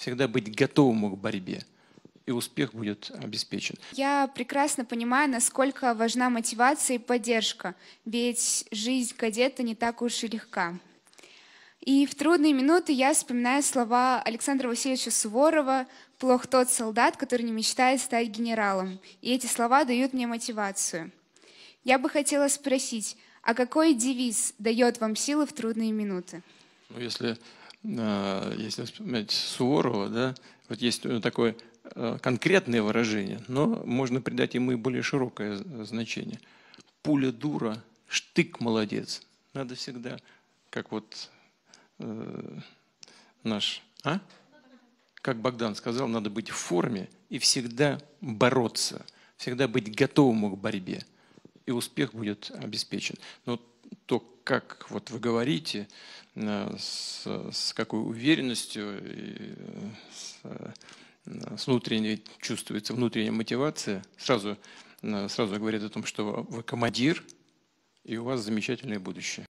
всегда быть готовым к борьбе и успех будет обеспечен. Я прекрасно понимаю, насколько важна мотивация и поддержка, ведь жизнь кадета не так уж и легка. И в трудные минуты я вспоминаю слова Александра Васильевича Суворова «Плох тот солдат, который не мечтает стать генералом». И эти слова дают мне мотивацию. Я бы хотела спросить, а какой девиз дает вам силы в трудные минуты? Ну, если а, если вспоминать Суворова, да, вот есть э, такое э, конкретное выражение, но можно придать ему и более широкое э, значение. Пуля дура, штык молодец. Надо всегда, как вот э, наш, а? Как Богдан сказал, надо быть в форме и всегда бороться, всегда быть готовым к борьбе, и успех будет обеспечен. Но то, как вот вы говорите, э, с, с какой уверенностью, и э, с, э, с внутренней, чувствуется внутренняя мотивация, сразу, сразу говорит о том, что вы командир, и у вас замечательное будущее.